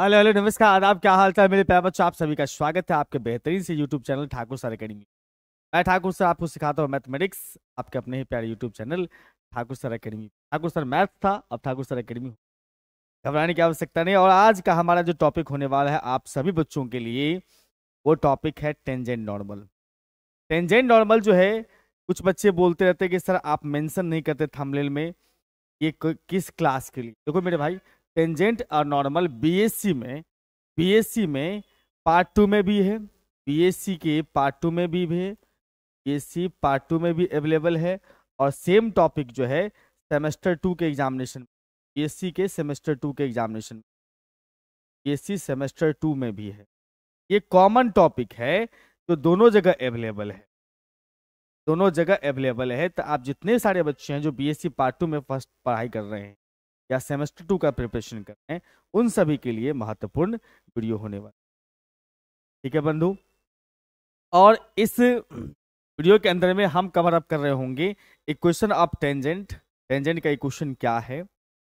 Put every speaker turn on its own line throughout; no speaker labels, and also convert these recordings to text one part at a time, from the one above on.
Hello hello नमस्कार आदाब क्या हाल चाल मेरे प्यार बच्चों आप सभी का स्वागत है आपके बेहतरीन से YouTube channel Thakur sir academy मैं ठाकुर सर आपको सिखाता हूँ मैथमेटिक्स आपके अपने ही प्यारे YouTube channel Thakur sir academy Thakur sir math था अब ठाकुर सर अकेडमी घबराने की आवश्यकता नहीं और आज का हमारा जो टॉपिक होने वाला है आप सभी बच्चों के लिए वो टॉपिक है टेंजेंट नॉर्मल टेंजेंट नॉर्मल जो है कुछ बच्चे बोलते रहते हैं कि सर आप मेंशन नहीं करते थंबनेल में ये किस क्लास के लिए देखो मेरे भाई टेंजेंट और नॉर्मल बीएससी में बीएससी में पार्ट टू में भी है बीएससी के पार्ट टू में भी है बीएससी पार्ट टू में भी अवेलेबल है और सेम टॉपिक जो है सेमेस्टर टू के एग्जामिनेशन बीएससी के सेमेस्टर टू के एग्जामिनेशन बीएससी सेमेस्टर टू में भी है ये कॉमन टॉपिक है जो दोनों जगह अवेलेबल है दोनों जगह अवेलेबल है तो आप जितने सारे बच्चे हैं जो बी पार्ट टू में फर्स्ट पढ़ाई कर रहे हैं या सेमेस्टर टू का प्रिपरेशन कर रहे हैं उन सभी के लिए महत्वपूर्ण वीडियो होने वाला ठीक है बंधु और इस वीडियो के अंदर में हम कवर अप कर रहे होंगे इक्वेशन ऑफ टेंजेंट टेंजेंट का इक्वेशन क्या है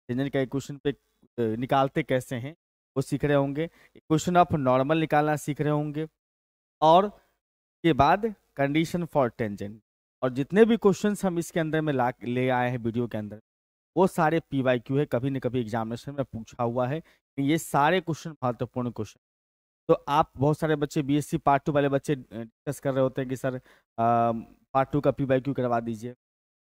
टेंजेंट का इक्वेशन पे निकालते कैसे हैं वो सीख रहे होंगे इक्वेशन ऑफ नॉर्मल निकालना सीख रहे होंगे और के बाद कंडीशन फॉर टेंजेंट और जितने भी क्वेश्चंस हम इसके अंदर में ला ले आए हैं वीडियो के अंदर वो सारे पी वाई क्यू है कभी न कभी एग्जामिनेशन में पूछा हुआ है ये सारे क्वेश्चन महत्वपूर्ण क्वेश्चन तो आप बहुत सारे बच्चे B S C part two वाले बच्चे डिस्कस कर रहे होते हैं कि सर पार्ट टू का पी वाई क्यू करवा दीजिए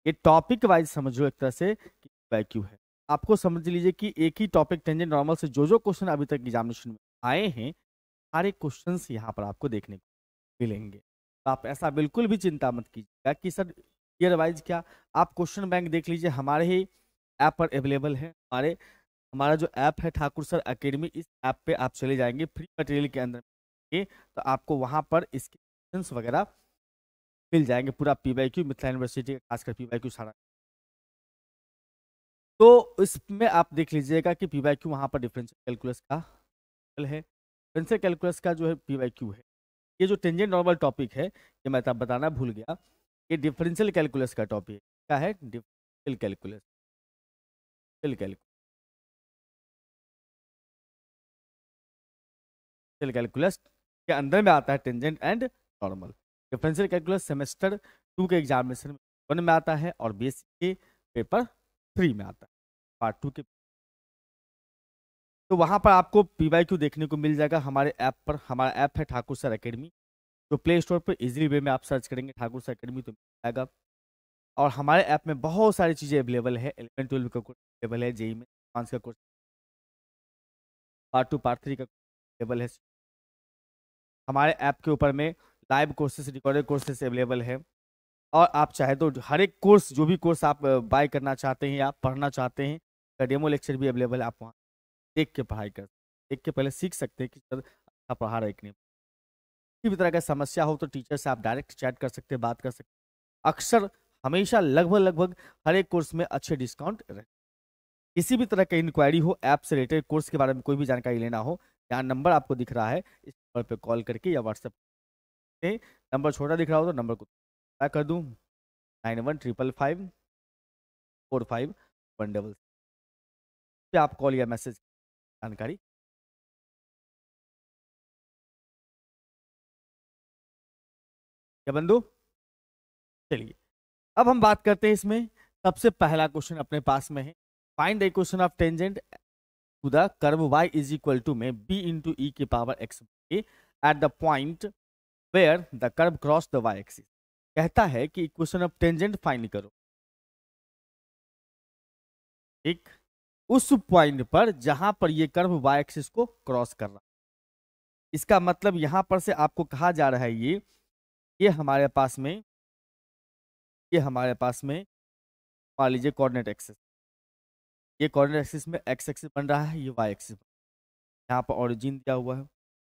ये टॉपिक वाइज समझो एक तरह से कि पी वाई क्यू है आपको समझ लीजिए कि एक ही टॉपिक टेंजेंट नॉर्मल से जो जो क्वेश्चन अभी तक एग्जामिनेशन में आए हैं सारे क्वेश्चन यहाँ पर आपको देखने को मिलेंगे तो आप ऐसा बिल्कुल भी चिंता मत कीजिएगा कि सर ईयर वाइज क्या आप क्वेश्चन बैंक देख लीजिए हमारे ही ऐप पर अवेलेबल है हमारे हमारा जो ऐप है ठाकुर सर अकेडमी इस ऐप पे आप चले जाएंगे फ्री मटेरियल के अंदर तो आपको वहाँ पर इसके क्वेश्चन वगैरह मिल जाएंगे पूरा P Y Q Mithila university का खासकर पी वाई क्यू सारा तो इसमें आप देख लीजिएगा कि पी वाई क्यू वहाँ पर डिफरेंशियल कैलकुलस का है डिफरेंशियल कैलकुलस का जो है पी वाई क्यू है ये जो टेंजेंट नॉर्मल टॉपिक है ये मैं तब बताना भूल गया ये डिफरेंशियल कैलकुलस का टॉपिक क्या है differential calculus calculus differential calculus के अंदर में आता है tangent and normal differential calculus semester two के एग्जामिनेशन वन में आता है और बी के पेपर थ्री में आता है पार्ट टू के तो वहाँ पर आपको पी देखने को मिल जाएगा हमारे ऐप पर हमारा ऐप है ठाकुर सर अकेडमी तो प्ले स्टोर पर इजीली वे में आप सर्च करेंगे ठाकुर सर अकेडमी तो मिल जाएगा और हमारे ऐप में बहुत सारी चीज़ें अवेलेबल है एलेवन ट्वेल्व का कोर्स अवेलेबल है जेई में एडवांस का course part two part three का अवेलेबल है हमारे ऐप के ऊपर में live courses recorded courses available है और आप चाहे तो हर एक कोर्स जो भी कोर्स आप बाय करना चाहते हैं आप पढ़ना चाहते हैं का डेमो लेक्चर भी अवेलेबल है आप वहाँ देख के पढ़ाई कर देख के पहले सीख सकते हैं कि सर अच्छा पढ़ा रहा है कि नहीं किसी भी तरह का समस्या हो तो टीचर से आप डायरेक्ट चैट कर सकते हैं बात कर सकते अक्सर हमेशा लगभग लगभग हर एक कोर्स में अच्छे डिस्काउंट रहे किसी भी तरह की इंक्वायरी हो ऐप से रिलेटेड कोर्स के बारे में कोई भी जानकारी लेना हो यहाँ नंबर आपको दिख रहा है इस नंबर पर कॉल करके या व्हाट्सएप नंबर छोटा दिख रहा हो तो नंबर को क्या कर दूँ nine one triple five four five one double
पे आप कॉल या मैसेज जानकारी क्या बंधु चलिए
अब हम बात करते हैं इसमें सबसे पहला क्वेश्चन अपने पास में है find question of tangent to the curve Y is equal to में बी इंटू ई के power X at the point where the curve cross the Y axis कहता है कि इक्वेशन ऑफ टेंजेंट फाइंड करो एक उस पॉइंट पर जहां पर ये कर्व वाई एक्सिस को क्रॉस कर रहा इसका मतलब यहां पर से आपको कहा जा रहा है ये ये हमारे पास में ये हमारे पास में मान लीजिए कॉर्डिनेट एक्सेस ये कॉर्डिनेट एक्सिस में एक्स एक्सिस बन रहा है ये वाई एक्सिस यहाँ पर ऑरिजिन दिया हुआ है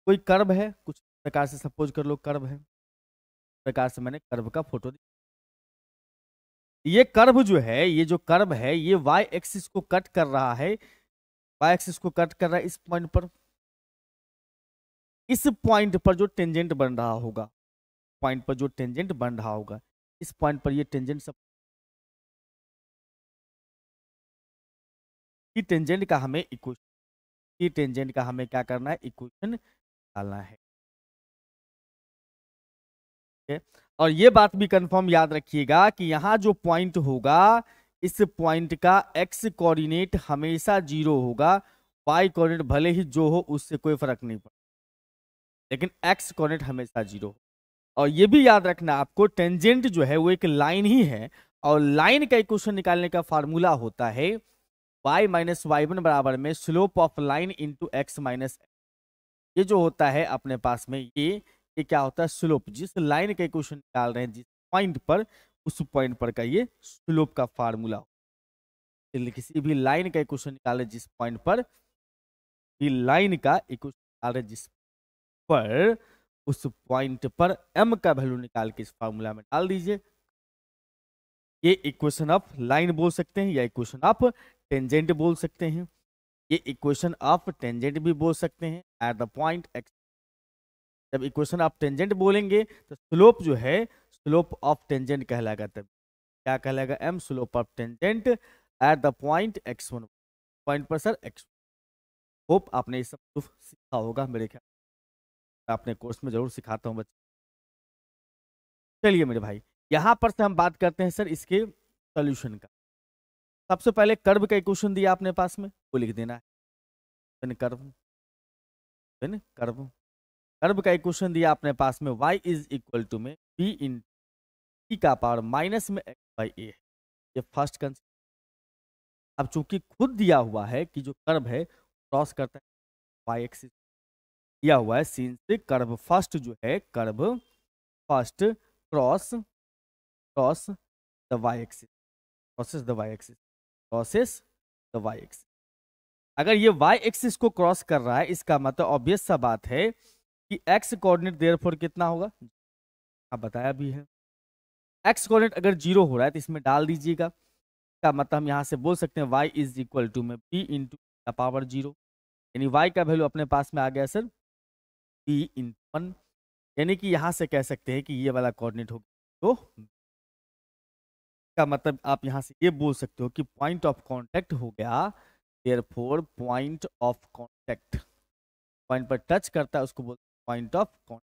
कोई कर्व है कुछ प्रकार से सपोज कर लो कर्व है प्रकार से मैंने कर्व का फोटो दिया ये कर्व जो है ये जो कर्व है ये वाई एक्सिस को कट कर रहा है वाई एक्सिस को कट कर रहा है इस पॉइंट पर इस पॉइंट पर जो टेंजेंट बन रहा होगा पॉइंट पर जो टेंजेंट बन रहा होगा इस पॉइंट पर ये टेंजेंट सब की टेंजेंट का हमें इक्वेशन की टेंजेंट का हमें क्या करना है इक्वेशन निकालना है okay? और ये बात भी कंफर्म याद रखिएगा कि यहाँ जो पॉइंट होगा इस पॉइंट का एक्स कोऑर्डिनेट हमेशा जीरो होगा वाई कोऑर्डिनेट भले ही जो हो उससे कोई फर्क नहीं पड़ता लेकिन एक्स कोऑर्डिनेट हमेशा जीरो हो और ये भी याद रखना आपको टेंजेंट जो है वो एक लाइन ही है और लाइन का इक्वेशन निकालने का फार्मूला होता है y माइनस वाई वन बराबर में slope of line into x minus ये जो होता है अपने पास में ये ये क्या होता है स्लोप जिस लाइन का इक्वेशन निकाल रहे हैं जिस पॉइंट पर उस पॉइंट पर का ये स्लोप का फार्मूला किसी भी लाइन का इक्वेशन निकाल रहे जिस पॉइंट पर लाइन का इक्वेशन निकाल रहे जिस पर उस पॉइंट पर एम का वैल्यू निकाल के इस फार्मूला में डाल दीजिए ये इक्वेशन ऑफ लाइन बोल सकते हैं या इक्वेशन ऑफ टेंजेंट बोल सकते हैं ये इक्वेशन ऑफ टेंजेंट भी बोल सकते हैं एट द पॉइंट एक्स जब इक्वेशन ऑफ टेंजेंट बोलेंगे तो स्लोप जो है स्लोप ऑफ टेंजेंट कहलाएगा तब क्या कहलाएगा m slope of tangent at the point x one point पर सर एक्स होप आपने ये सब सीखा होगा मेरे ख्याल अपने कोर्स में ज़रूर सिखाता हूँ बच्चे चलिए मेरे भाई यहाँ पर से हम बात करते हैं सर इसके सोल्यूशन का सबसे पहले कर्व का इक्वेशन दिया आपने पास में वो लिख देना है then curve then curve curve का इक्वेशन दिया आपने पास में y इज इक्वल टू में b इन ई का पावर माइनस में x बाई ए है ये फर्स्ट कंसेप्ट अब चूंकि खुद दिया हुआ है कि जो कर्व है क्रॉस करता है y एक्सिस दिया हुआ है सीन से कर्व फर्स्ट जो है curve first cross cross the Y axis crosses the Y axis crosses the Y axis अगर ये वाई एक्सिस को क्रॉस कर रहा है इसका मतलब ऑब्वियस सा बात है कि एक्स कोऑर्डिनेट देयरफॉर कितना होगा आप बताया भी है एक्स कोऑर्डिनेट अगर जीरो हो रहा है तो इसमें डाल दीजिएगा इसका मतलब हम यहाँ से बोल सकते हैं y इज इक्वल टू में बी इंटू पावर जीरो यानी y का वैल्यू अपने पास में आ गया सर बी इन वन यानी कि यहाँ से कह सकते हैं कि ये वाला कोऑर्डिनेट हो तो का मतलब आप यहाँ से ये बोल सकते हो कि पॉइंट ऑफ कॉन्टेक्ट हो गया there four point of contact point पर टच करता है उसको बोलते point
of contact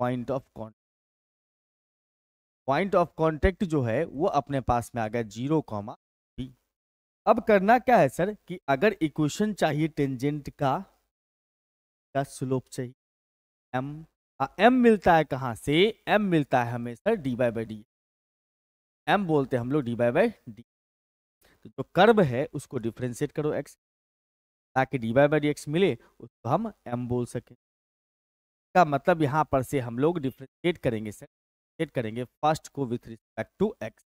point of
contact point of contact जो है वो अपने पास में आ गया जीरो कॉमा अब करना क्या है सर कि अगर इक्वेशन चाहिए टेंजेंट का या स्लोप चाहिए एम आ, एम मिलता है कहाँ से एम मिलता है हमें sir d by by d m बोलते हैं हम लोग डी बाई बाई डी तो जो कर्व है उसको डिफ्रेंशिएट करो एक्स ताकि d by by d x मिले उसको हम एम बोल सकें का मतलब यहाँ पर से हम लोग डिफ्रेंशिएट करेंगे सर डिफ्रेंशिएट करेंगे फर्स्ट को with respect to x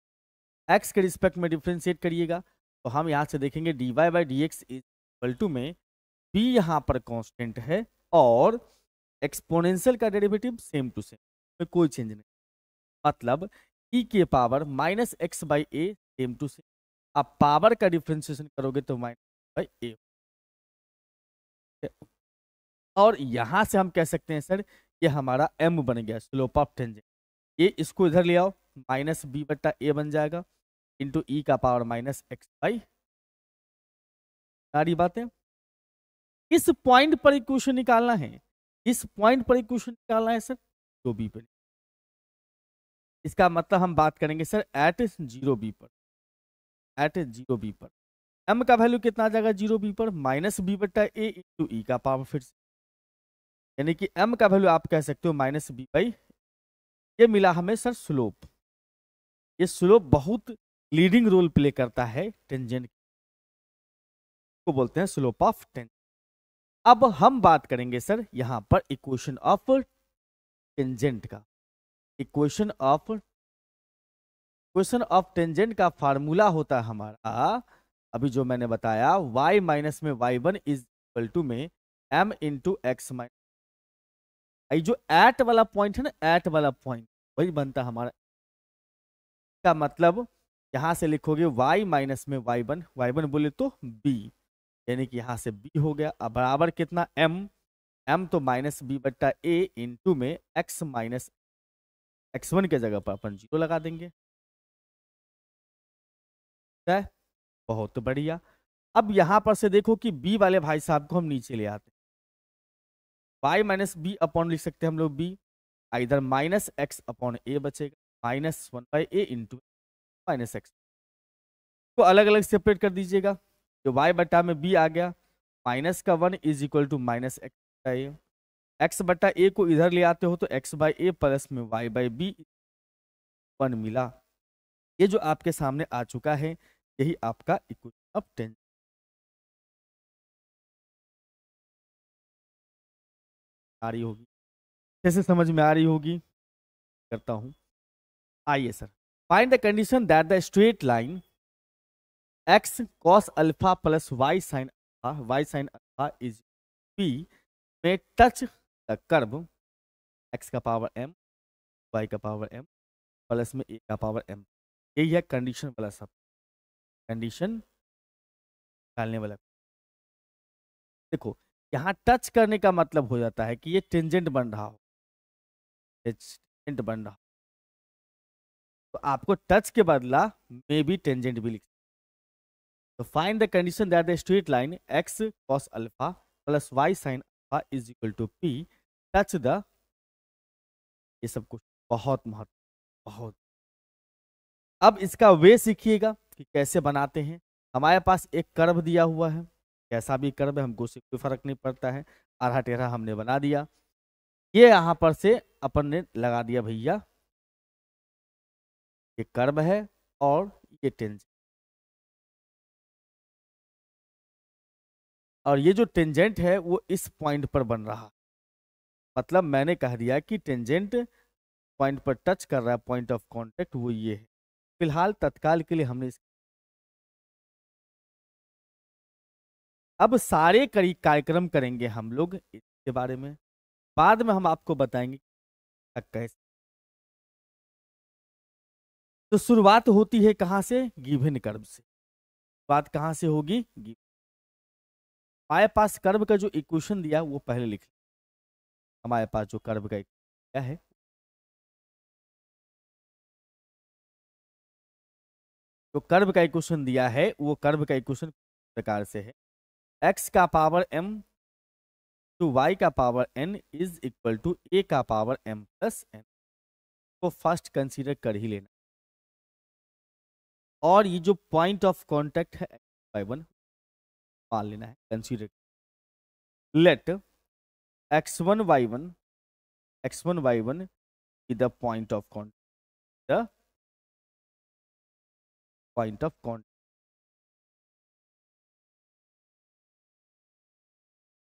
x के रिस्पेक्ट में डिफ्रेंशिएट करिएगा तो हम यहाँ से देखेंगे d y by d x equal to में बी यहाँ पर कॉन्स्टेंट है और एक्सपोनेंशियल का डेरिवेटिव सेम टू सेम में तो कोई चेंज नहीं मतलब ई के power minus x by a same to same आप पावर का डिफ्रेंशिएशन करोगे तो माइनस बाई ए और यहाँ से हम कह सकते हैं सर ये हमारा एम बन गया स्लोप ऑफ टेंजेंट ये इसको इधर ले आओ माइनस बी बट्टा ए बन जाएगा इंटू ई e का पावर माइनस एक्स बाई सारी बातें इस पॉइंट पर इक्वेशन निकालना है इस पॉइंट पर इक्वेशन निकालना है सर जो बी पर इसका मतलब हम बात करेंगे सर एट जीरो बी पर एट जीरो बी पर एम का वैल्यू कितना आ जाएगा जीरो बी पर माइनस बी बटा ए इंटू ई का पावर फिर यानी कि एम का वैल्यू आप कह सकते हो माइनस बी बाई ये मिला हमें सर स्लोप ये स्लोप बहुत लीडिंग रोल प्ले करता है टेंजेंट को बोलते हैं स्लोप ऑफ टेंजेंट अब हम बात करेंगे सर यहाँ पर इक्वेशन ऑफ टेंजेंट का equation of equation of tangent का फार्मूला होता है हमारा अभी जो मैंने बताया वाई माइनस में y one is equal to में एम इंटू एक्स माइनस जो एट वाला पॉइंट है ना एट वाला पॉइंट वही बनता हमारा का मतलब यहाँ से लिखोगे y माइनस में y1 y1 बोले तो b यानी कि यहाँ से b हो गया अब बराबर कितना m m तो माइनस बी बट्टा ए इंटू में x माइनस एक्स वन के जगह पर अपन जीरो लगा देंगे है बहुत बढ़िया अब यहाँ पर से देखो कि b वाले भाई साहब को हम नीचे ले आते y माइनस बी अपॉन लिख सकते हैं हम लोग b इधर माइनस एक्स अपॉन ए बचेगा minus one by a into minus x को अलग अलग सेपरेट कर दीजिएगा जो वाई बट्टा में बी आ गया माइनस का one is equal to minus x बटा ए एक्स बट्टा ए को इधर ले आते हो तो एक्स बाई ए प्लस में वाई बाई बी वन मिला ये जो आपके सामने आ चुका
है यही आपका इक्वेशन ऑफ टेंशन आ रही होगी कैसे समझ में आ रही होगी
करता हूँ आइए sir find the condition that the straight line x cos alpha plus y sin alpha y sin alpha is p में टच द कर्व x का पावर m y का पावर m प्लस में a का power m यही है condition वाला सब condition डालने वाला देखो यहाँ टच करने का मतलब हो जाता है कि ये टेंजेंट बन रहा हो टेंजेंट बन रहा तो आपको टच के बदला मे बी टेंजेंट भी लिख तो find the condition that the straight line x cos alpha plus y sine alpha is equal to p touch the ये सब कुछ बहुत महत्व बहुत अब इसका वे सीखिएगा कि कैसे बनाते हैं हमारे पास एक कर्व दिया हुआ है कैसा भी कर्व है हमको से कोई फर्क नहीं पड़ता है आधा टेढ़ा हमने बना दिया ये यहाँ पर से अपन ने लगा दिया भैया ये कर्म है और ये टेंजेंट और ये जो टेंजेंट है वो इस पॉइंट पर बन रहा मतलब मैंने कह दिया कि टेंजेंट पॉइंट पर टच कर रहा है पॉइंट ऑफ कांटेक्ट वो ये है फिलहाल तत्काल के लिए हमने अब सारे करी कार्यक्रम करेंगे हम लोग इसके बारे में बाद में हम आपको बताएंगे कैसे तो शुरुआत होती है कहाँ से गिभिन कर्व से बात कहाँ से होगी हमारे पास कर्व का जो इक्वेशन दिया वो पहले लिख हमारे पास जो कर्व का क्या है जो तो कर्व का इक्वेशन दिया है वो कर्व का इक्वेशन प्रकार से है एक्स का पावर एम टू वाई का power n is equal to a का पावर एम प्लस एन को फर्स्ट कंसीडर कर ही लेना और ये जो पॉइंट ऑफ कॉन्टेक्ट है बाई वन मान लेना है consider let x one y one x one y one
is the point of contact the point of contact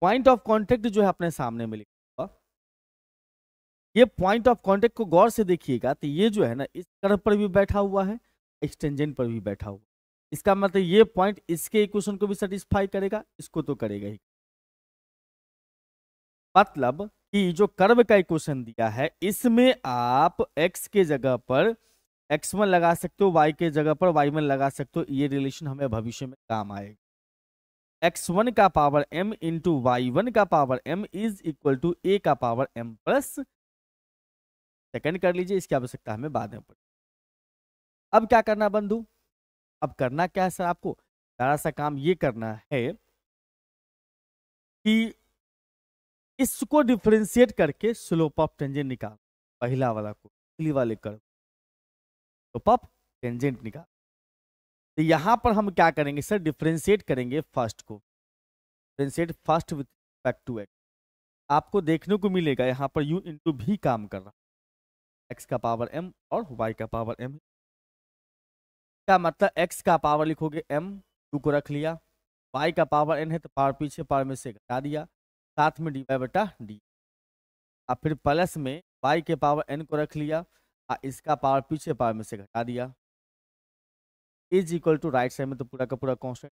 point of contact जो है अपने सामने मिलेगा लिखा ये पॉइंट ऑफ कॉन्टेक्ट को गौर से देखिएगा तो ये जो है ना इस तरफ पर भी बैठा हुआ है एक्सटेंजेंट पर भी बैठा हुआ इसका मतलब ये पॉइंट इसके इक्वेशन को भी सेटिस्फाई करेगा इसको तो करेगा ही मतलब कि जो कर्व का इक्वेशन दिया है इसमें आप x के जगह पर एक्स वन लगा सकते हो y के जगह पर y वन लगा सकते हो ये रिलेशन हमें भविष्य में काम आएगा एक्स वन का power m into y one का power m is equal to a का पावर m प्लस सेकेंड कर लीजिए इसकी आवश्यकता हमें बाद में पड़ेगी अब क्या करना बंधु अब करना क्या है सर आपको सारा सा काम ये करना है कि इसको डिफ्रेंशिएट करके स्लोप ऑफ टेंजेंट निकाल पहला वाला को पिछली वाले कर स्लोप ऑफ टेंजेंट निकाल तो यहां पर हम क्या करेंगे सर डिफ्रेंशिएट करेंगे फर्स्ट को differentiate first with respect to x आपको देखने को मिलेगा यहां पर यू इंटू भी काम कर रहा है एक्स का पावर एम और वाई का पावर एम का मतलब एक्स का पावर लिखोगे एम टू को रख लिया वाई का पावर एन है तो पावर पीछे पावर में से घटा दिया साथ में डी वाई बटा डी और फिर प्लस में वाई के पावर एन को रख लिया और इसका पावर पीछे पावर में से घटा दिया is equal to right side में तो पूरा का पूरा कॉन्स्टेंट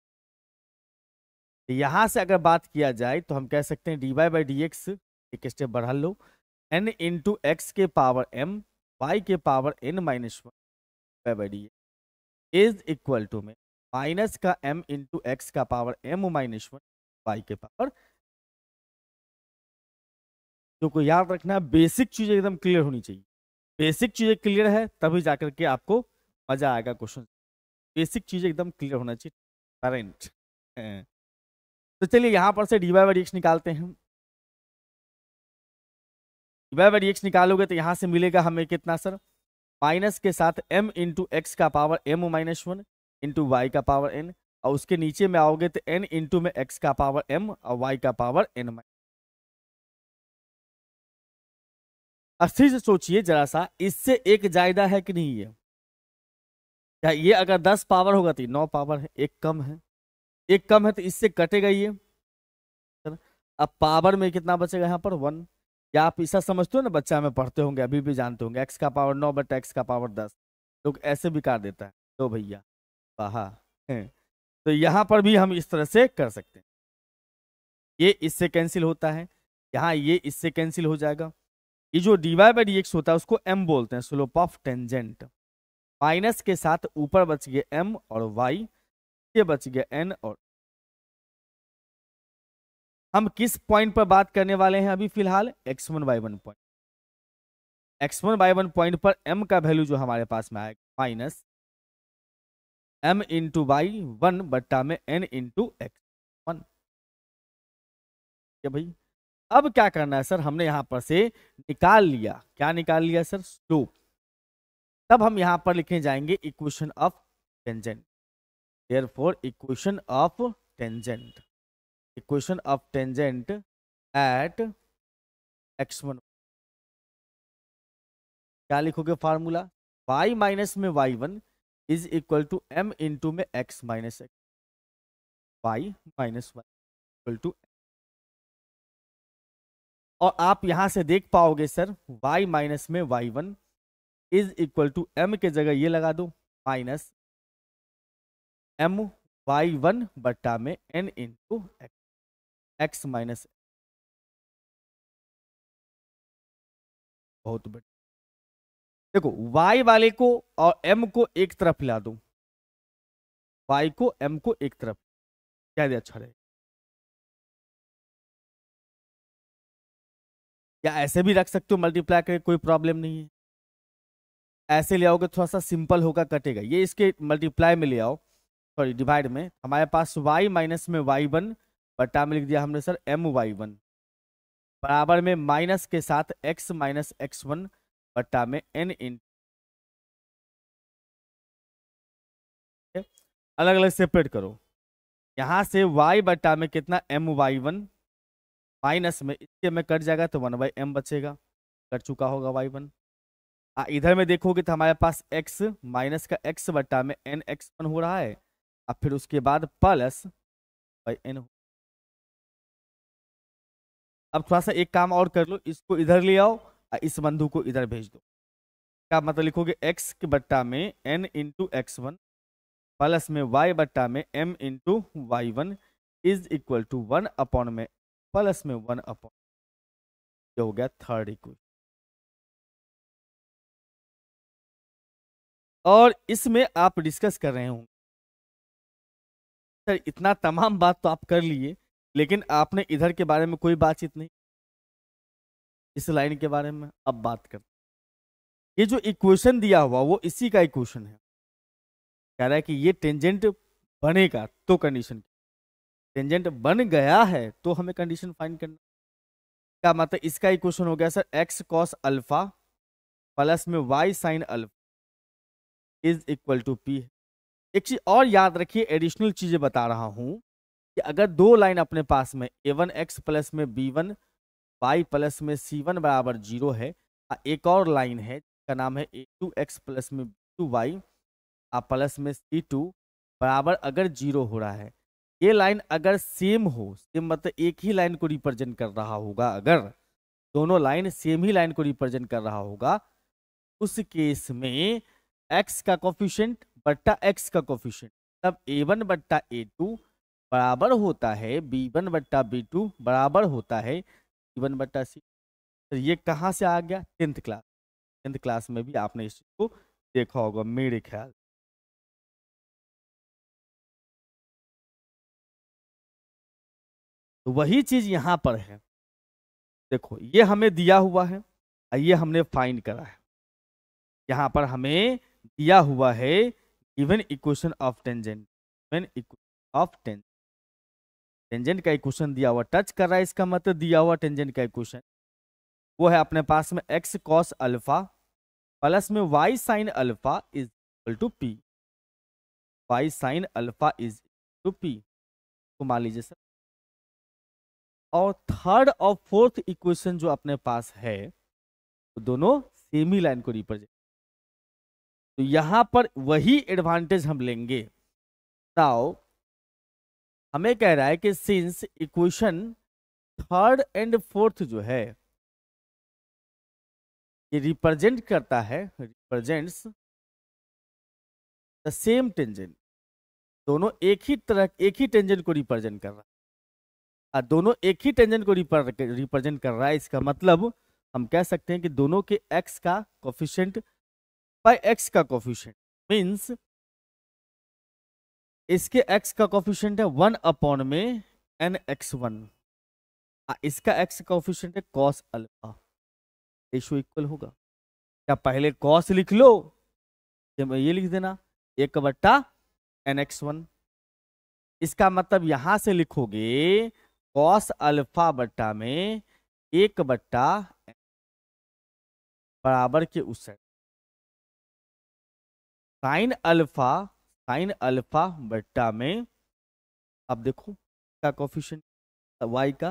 तो यहाँ से अगर बात किया जाए तो हम कह सकते हैं d y by d x एक स्टेप बढ़ा लो एन इंटू एक्स के पावर एम वाई के power n minus one by d is equal to में माइनस का एम इंटू एक्स का power m minus one y के पावर तो को याद रखना बेसिक चीज़ें एकदम क्लियर होनी चाहिए बेसिक चीज़ें क्लियर है तभी जाकर के आपको मज़ा आएगा क्वेश्चन बेसिक चीज़ें एकदम क्लियर होना चाहिए करेंट तो चलिए यहां पर से डी वाई डी एक्स निकालते हैं डी वाई डी एक्स निकालोगे तो यहां से मिलेगा हमें कितना सर माइनस के साथ m इंटू एक्स का power m minus one into y का पावर n और उसके नीचे में आओगे तो n इंटू में x का पावर m और y का पावर n माइनस अस्थिर से सोचिए जरा सा इससे एक ज्यादा है कि नहीं ये क्या ये अगर दस पावर होगा तो नौ पावर है एक कम है एक कम है तो इससे कटेगा ये अब पावर में कितना बचेगा यहाँ पर वन या आप ऐसा समझते हो ना बच्चा में पढ़ते होंगे अभी भी जानते होंगे एक्स का पावर नौ बट एक्स का पावर दस लोग ऐसे भी काट देता है तो भैया वाह तो यहाँ पर भी हम इस तरह से कर सकते हैं ये इससे कैंसिल होता है यहाँ ये इससे कैंसिल हो जाएगा ये जो डी वाई बाई डी होता है उसको एम बोलते हैं स्लोप ऑफ टेंजेंट माइनस के साथ ऊपर बच गए एम और वाई ये बच गया एन और हम किस पॉइंट पर बात करने वाले हैं अभी फिलहाल x one by one point x one by one point पर एम का वैल्यू जो हमारे पास में आएगा minus m into by one बट्टा में एन इंटू एक्स वन भाई अब क्या करना है सर हमने यहां पर से निकाल लिया क्या निकाल लिया सर स्लोप तब हम यहाँ पर लिखे जाएंगे equation of tangent there equation of tangent equation of tangent at x one क्या लिखोगे फार्मूला वाई माइनस में y one is equal to m into में x minus x y minus y equal to और आप यहां से देख पाओगे सर y माइनस में y1 one is equal to m के जगह ये लगा दो माइनस एम वाई वन बट्टा में n into x x
minus बहुत बढ़िया देखो वाई वाले को और एम को एक तरफ ला दो वाई को एम को एक तरफ क्या दे अच्छा रहेगा
या ऐसे भी रख सकते हो मल्टीप्लाई करके कोई प्रॉब्लम नहीं है ऐसे ले आओगे थोड़ा सा सिंपल होगा कटेगा ये इसके मल्टीप्लाई में ले आओ सॉरी डिवाइड में हमारे पास y माइनस में वाई वन बट्टा में लिख दिया हमने सर एम वाई वन बराबर में माइनस के साथ एक्स माइनस एक्स वन बट्टा में एन इन अलग अलग सेपरेट करो यहाँ से वाई बट्टा में कितना एम वाई वन माइनस में इसके में कट जाएगा तो वन बाई एम बचेगा कट चुका होगा वाई वन आ इधर में देखोगे तो हमारे पास एक्स माइनस का एक्स बट्टा में एन एक्स वन हो रहा है और फिर उसके बाद प्लस बाई एन हो अब थोड़ा सा एक काम और कर लो इसको इधर ले आओ और इस बंधु को इधर भेज दो क्या मतलब लिखोगे एक्स के बट्टा में n into x one plus में वाई बट्टा में m into y one is equal to one upon में प्लस में वन अपॉन ये हो गया थर्ड इक्वेशन
और इसमें आप डिस्कस कर रहे होंगे
सर इतना तमाम बात तो आप कर लिए लेकिन आपने इधर के बारे में कोई बातचीत नहीं इस लाइन के बारे में अब बात कर ये जो इक्वेशन दिया हुआ वो इसी का इक्वेशन है कह रहा है कि ये टेंजेंट बनेगा तो कंडीशन टेंजेंट बन गया है तो हमें कंडीशन फाइंड करना क्या मतलब इसका इक्वेशन हो गया sir x cos alpha plus में y sine alpha is equal to p एक चीज और याद रखिए एडिशनल चीजें बता रहा हूं कि अगर दो लाइन अपने पास में ए वन एक्स प्लस में बी वन वाई प्लस में सी वन बराबर जीरो है और एक और लाइन है जिसका नाम है ए टू एक्स प्लस में बी टू वाई और प्लस में सी टू बराबर अगर जीरो हो रहा है ये लाइन अगर सेम हो सेम मतलब एक ही लाइन को रिप्रेजेंट कर रहा होगा अगर दोनों लाइन सेम ही लाइन को रिप्रेजेंट कर रहा होगा उस केस में एक्स का कोफिशेंट बट्टा एक्स का कोफिशेंट तब ए वन बट्टा ए टू बराबर होता है बी वन बट्टा बी टू बराबर होता है बी वन बट्टा सी तो ये कहाँ से आ गया टेंथ क्लास टेंथ क्लास में भी आपने इस चीज़ को देखा होगा मेरे ख्याल
तो वही चीज़ यहाँ
पर है देखो ये हमें दिया हुआ है और ये हमने फाइंड करा है यहाँ पर हमें दिया हुआ है even equation of tangent even equation of tangent tangent का इक्वेशन दिया हुआ टच कर रहा है इसका मतलब दिया हुआ टेंजेंट का इक्वेशन वो है अपने पास में एक्स कॉस अल्फा प्लस में y sine alpha is equal to p y sine alpha is to p तो मान लीजिए सर और थर्ड और फोर्थ इक्वेशन जो अपने पास है तो दोनों सेमी लाइन को रिप्रेजेंट तो यहां पर वही एडवांटेज हम लेंगे नाउ हमें कह रहा है कि since equation third and fourth जो है ये रिप्रेजेंट करता है रिप्रेजेंट्स द सेम टेंजेंट दोनों एक ही तरह एक ही टेंजेंट को रिप्रेजेंट कर रहा है हाँ, दोनों एक ही टेंजेंट को रिप्रेजेंट कर रहा है इसका मतलब हम कह सकते हैं कि दोनों के एक्स का कोफिशेंट बाय एक्स का कोफिशेंट मीन्स इसके x का कॉफिशियंट है वन अपॉन में एन एक्स वन इसका x का कॉफिशियंट है कॉस अल्फा रेशो इक्वल होगा क्या पहले कॉस लिख लो ये लिख देना एक बट्टा एन एक्स वन इसका मतलब यहां से लिखोगे कॉस अल्फा बट्टा में एक बट्टा बराबर के उस साइन अल्फा साइन अल्फा बट्टा में अब देखो का कॉफिशन वाई का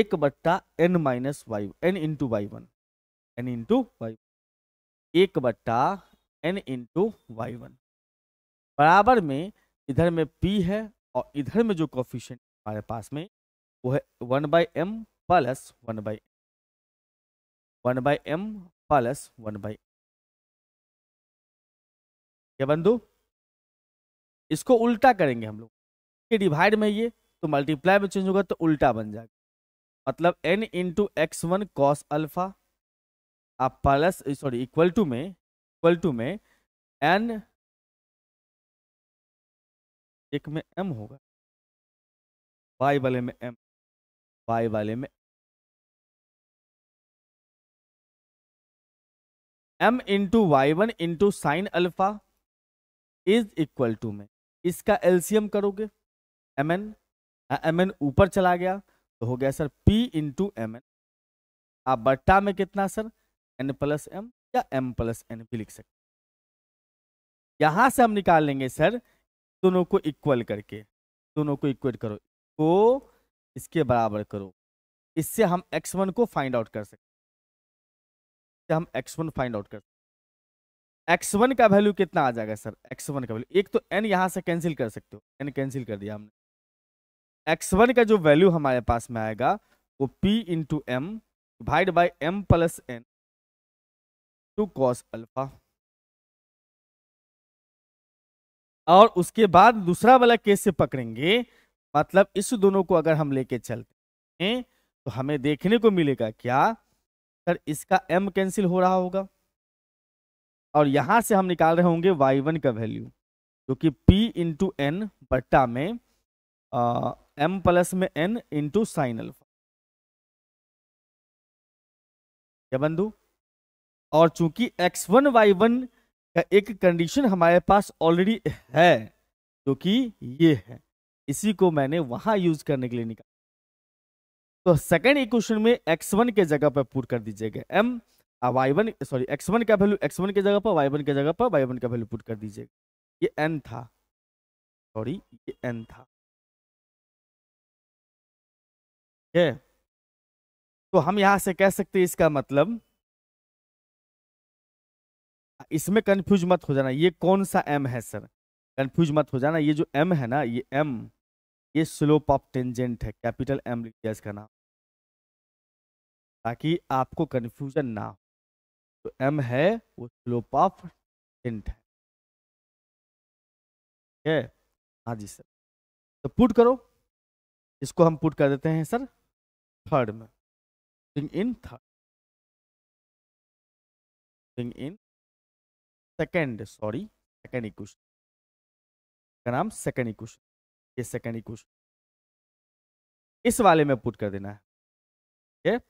एक बट्टा n minus y n into y one n into y एक बट्टा एन इंटू वाई वन बराबर में इधर में पी है और इधर में जो कॉफिशेंट हमारे पास में वो है one by m plus one by one by m plus one by क्या बंधु इसको उल्टा करेंगे हम लोग के डिवाइड में ये तो मल्टीप्लाई में चेंज होगा तो उल्टा बन जाएगा मतलब n into x one cos alpha आप प्लस सॉरी इक्वल टू में इक्वल टू में एन
एक में एम होगा वाई वाले में एम वाई वाले में
m into y one into sine alpha is equal to में इसका एल्सियम करोगे एम एन एम एन ऊपर चला गया तो हो गया sir p into m n आप बट्टा में कितना सर एन प्लस एम या एम प्लस एन भी लिख सकते यहां से हम निकाल लेंगे सर दोनों को इक्वल करके दोनों को इक्वल करो को इसके बराबर करो इससे हम x1 को फाइंड आउट कर सकते हम x1 फाइंड आउट कर एक्स वन का वैल्यू कितना आ जाएगा सर एक्स वन का वैल्यू एक तो एन यहाँ से कैंसिल कर सकते हो एन कैंसिल कर दिया हमने एक्स वन का जो वैल्यू हमारे पास में आएगा वो p into m divide by m plus n to cos alpha और उसके बाद दूसरा वाला केस से पकड़ेंगे मतलब इस दोनों को अगर हम लेके चलते हैं तो हमें देखने को मिलेगा क्या सर इसका एम कैंसिल हो रहा होगा और यहाँ से हम निकाल रहे होंगे वाई वन का वैल्यू जो कि पी इंटू एन बट्टा में एम प्लस में एन इंटू साइन अल्फा क्या बंधु और चूंकि एक्स वन वाई वन का एक कंडीशन हमारे पास ऑलरेडी है जो कि ये है इसी को मैंने वहां यूज करने के लिए निकाला तो सेकंड इक्वेशन में एक्स वन के जगह पर पुट कर दीजिएगा m y one sorry x one का वैल्यू एक्स वन के जगह पर वाई वन के जगह पर वाई वन का वैल्यू पुट कर दीजिएगा ये एन था
सॉरी ये एन था
ये तो हम यहां से कह सकते हैं इसका मतलब इसमें कंफ्यूज मत हो जाना ये कौन सा एम है सर कंफ्यूज मत हो जाना ये जो एम है ना ये एम ये स्लोप ऑफ टेंजेंट है कैपिटल एम लिख दिया इसका नाम ताकि आपको कन्फ्यूजन ना हो तो एम
है वो स्लोप ऑफ इंट है ठीक है हाँ जी सर तो पुट करो इसको हम पुट कर देते हैं सर थर्ड में thing in third thing in second sorry second equation
का नाम सेकेंड इक्वेशन ये सेकेंड इक्वेशन इस वाले में पुट कर देना है ठीक है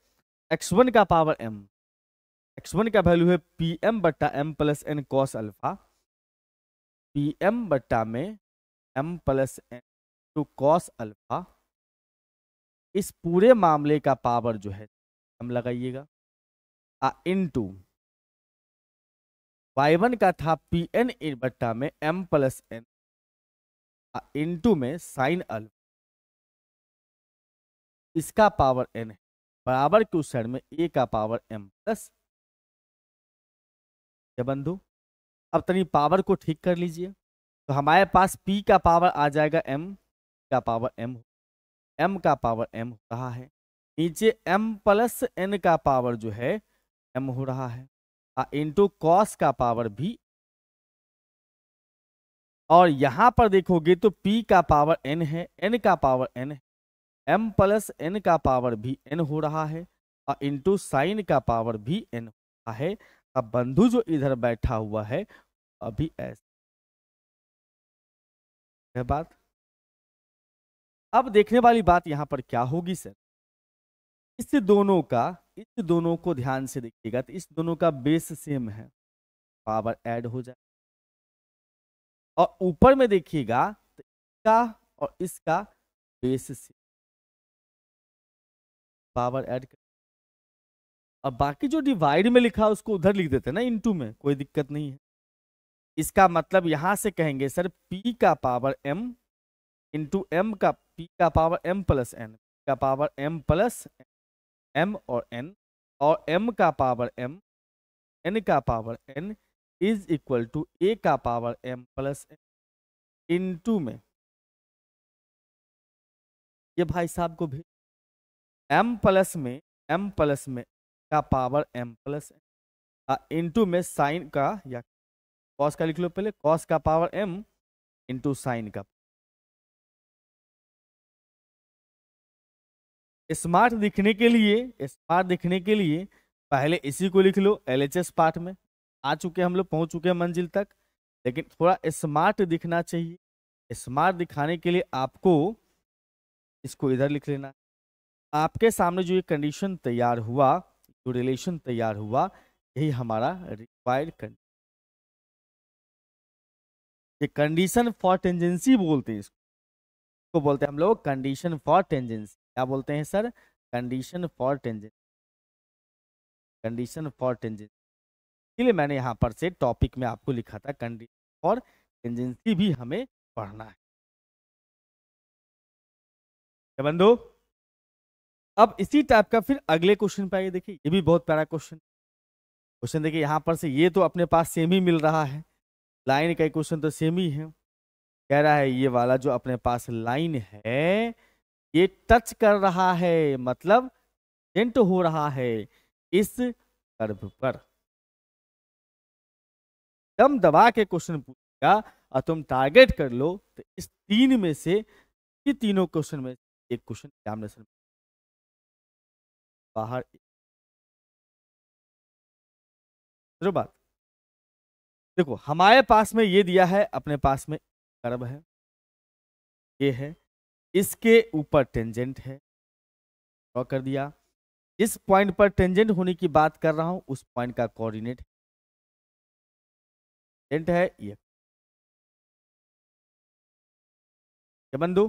एक्स वन का पावर एम एक्स वन का वैल्यू है पी एम बट्टा m plus n cos alpha p m बट्टा में m plus n to cos alpha इस पूरे मामले का पावर जो है हम लगाइएगा आ इन टू वाई वन का था पी एन इन बट्टा में m plus n
into में साइन अल्फा इसका
पावर एन है बराबर के साइड में ए का पावर एम प्लस या बंधु अब तनी पावर को ठीक कर लीजिए तो हमारे पास P का पावर आ जाएगा M का पावर M M का पावर M हो रहा है नीचे M प्लस एन का पावर जो है M हो रहा है इंटू कॉस का पावर भी और यहां पर देखोगे तो p का पावर n है n का पावर n है एम प्लस एन का पावर भी n हो रहा है और इंटू साइन का पावर भी n हो रहा है आपका बंधु जो इधर बैठा हुआ है अभी ऐसा बात अब देखने वाली बात यहां पर क्या होगी सर इस दोनों का इस दोनों को ध्यान से देखिएगा तो इस दोनों का बेस सेम है पावर ऐड हो जाए और ऊपर में देखिएगा
तो इसका और इसका बेस सेम
पावर ऐड कर अब बाकी जो डिवाइड में लिखा है उसको उधर लिख देते ना इनटू में कोई दिक्कत नहीं है इसका मतलब यहाँ से कहेंगे सर पी का पावर एम इंटू एम का पी का पावर एम प्लस एन का पावर एम प्लस एम और एन और एम का पावर एम एन का power n is equal to a का power m plus n
into में ये भाई साहब को भेज
एम प्लस में एम प्लस में का पावर एम प्लस इंटू में साइन का या कॉस का लिख लो पहले कॉस का पावर एम इंटू साइन का स्मार्ट दिखने के लिए स्मार्ट दिखने के लिए पहले इसी को लिख लो एलएचएस पार्ट में आ चुके हम लोग पहुंच चुके हैं मंजिल तक लेकिन थोड़ा स्मार्ट दिखना चाहिए स्मार्ट दिखाने के लिए आपको इसको इधर लिख लेना आपके सामने जो ये कंडीशन तैयार हुआ जो रिलेशन तैयार हुआ यही हमारा रिक्वायर्ड कंडीशन ये कंडीशन फॉर टेंजेंसी बोलते हैं इसको इसको बोलते हैं हम लोग कंडीशन फॉर टेंजेंसी क्या बोलते हैं sir condition for tangency condition for tangency इसलिए मैंने यहाँ पर से टॉपिक में आपको लिखा था कंडीशन फॉर टेंजेंसी भी हमें पढ़ना है बंधु अब इसी टाइप का फिर अगले क्वेश्चन पे आइए देखिए ये भी बहुत प्यारा क्वेश्चन क्वेश्चन देखिए यहाँ पर से ये तो अपने पास सेम ही मिल रहा है लाइन का क्वेश्चन तो सेम ही है कह रहा है ये वाला जो अपने पास लाइन है ये टच कर रहा है मतलब जेंट हो रहा है इस कर्व पर दम दबा के क्वेश्चन पूछेगा और तुम टारगेट कर लो तो इस तीन में से तीनों क्वेश्चन में एक क्वेश्चन एग्जामिनेशन
बाहर जो
बात देखो हमारे पास में ये दिया है अपने पास में कर्व है ये है इसके ऊपर टेंजेंट है ड्रॉ कर दिया इस पॉइंट पर टेंजेंट होने की बात कर रहा हूं उस पॉइंट का कोऑर्डिनेट
टेंट है ये
बंधु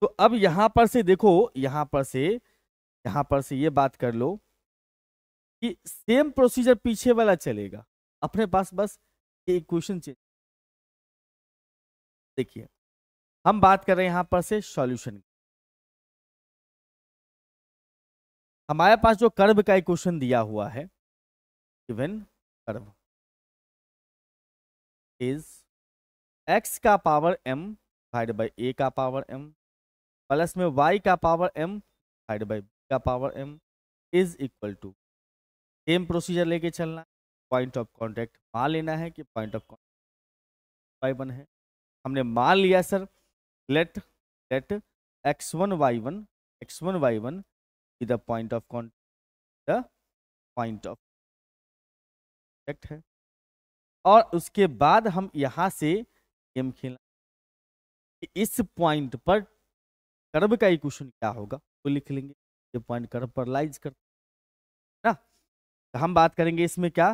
तो अब यहां पर से देखो यहां पर से यहाँ पर से ये बात कर लो कि सेम प्रोसीजर पीछे वाला चलेगा अपने पास बस ये इक्वेशन चेंज देखिए हम बात कर रहे हैं यहाँ पर से सॉल्यूशन
हमारे पास जो कर्व का इक्वेशन दिया हुआ है
इवन कर्व इज एक्स का पावर एम फाइड बाई ए का पावर एम प्लस में वाई का पावर एम फाइड बाई का power m is equal to same procedure लेके चलना पॉइंट ऑफ कॉन्टेक्ट मान लेना है कि point of contact y one है हमने मान लिया sir let let x one y one x one y one is the point of contact the point of contact है और उसके बाद हम यहाँ से गेम खेला इस पॉइंट पर कर्व का इक्वेशन क्या होगा वो तो लिख लेंगे ये पॉइंट कर कर ना तो हम बात करेंगे इसमें क्या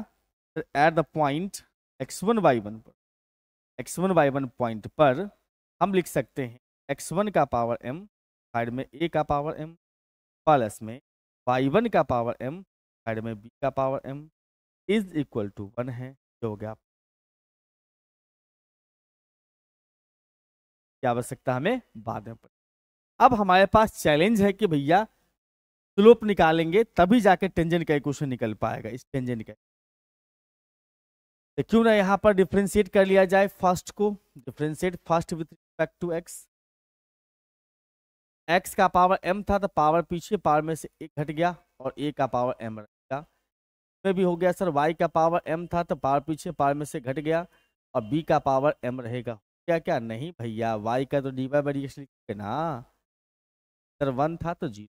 at the point x one y one पर x one y one point पर हम लिख सकते हैं एक्स वन का पावर एम साइड में ए का पावर एम प्लस में वाई वन का पावर एम साइड में बी का power m
is equal to one है जो हो गया
आवश्यकता हमें बाद में अब हमारे पास चैलेंज है कि भैया स्लोप निकालेंगे तभी जाके टेंजन का इक्वेशन निकल पाएगा इस टेंजन का तो क्यों ना यहाँ पर डिफ्रेंशिएट कर लिया जाए फर्स्ट को differentiate first with respect to x x का पावर एम था तो पावर पीछे पावर में से एक घट गया और ए का पावर एम रहेगा इसमें भी हो गया सर वाई का पावर एम था तो पावर पीछे पावर में से घट गया और बी का पावर एम रहेगा क्या क्या नहीं भैया वाई का तो डी वाई बाई ना सर वन था तो जीरो